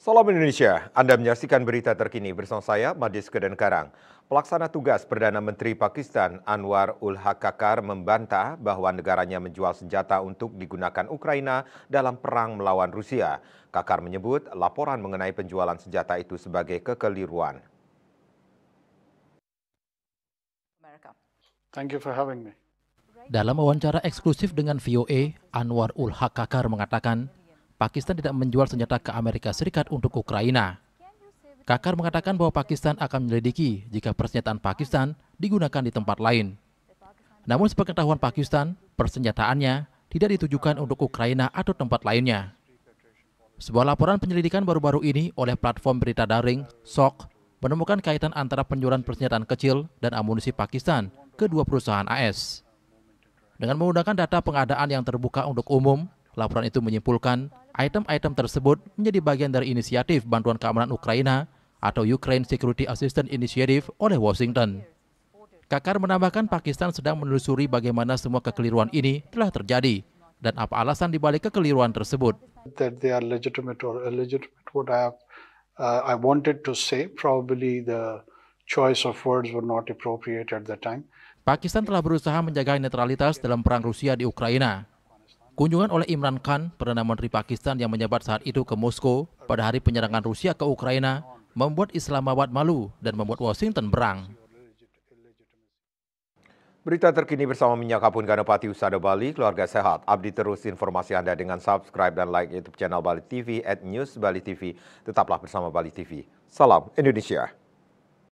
Salam Indonesia, Anda menyaksikan berita terkini bersama saya, Madis Karang. Pelaksana tugas Perdana Menteri Pakistan Anwar ul Hakakar membantah bahwa negaranya menjual senjata untuk digunakan Ukraina dalam perang melawan Rusia. Kakar menyebut laporan mengenai penjualan senjata itu sebagai kekeliruan. Thank you for having me. Dalam wawancara eksklusif dengan VOA, Anwar ul Hakakar mengatakan Pakistan tidak menjual senjata ke Amerika Serikat untuk Ukraina. Kakar mengatakan bahwa Pakistan akan menyelidiki jika persenjataan Pakistan digunakan di tempat lain. Namun sepengetahuan Pakistan, persenjataannya tidak ditujukan untuk Ukraina atau tempat lainnya. Sebuah laporan penyelidikan baru-baru ini oleh platform berita daring, SOC, menemukan kaitan antara penjualan persenjataan kecil dan amunisi Pakistan ke dua perusahaan AS. E Dengan menggunakan data pengadaan yang terbuka untuk umum, laporan itu menyimpulkan Item-item tersebut menjadi bagian dari inisiatif bantuan keamanan Ukraina atau Ukraine Security Assistance Initiative oleh Washington. Kakar menambahkan Pakistan sedang menelusuri bagaimana semua kekeliruan ini telah terjadi dan apa alasan dibalik kekeliruan tersebut. Pakistan telah berusaha menjaga netralitas dalam perang Rusia di Ukraina. Kunjungan oleh Imran Khan, Perdana Menteri Pakistan yang menyebat saat itu ke Moskow pada hari penyerangan Rusia ke Ukraina membuat Islamabad malu dan membuat Washington berang. Berita terkini bersama Minyak Kapun Ganopati Usada Bali, Keluarga Sehat. Abdi terus informasi Anda dengan subscribe dan like YouTube channel Bali TV at News Bali TV. Tetaplah bersama Bali TV. Salam Indonesia.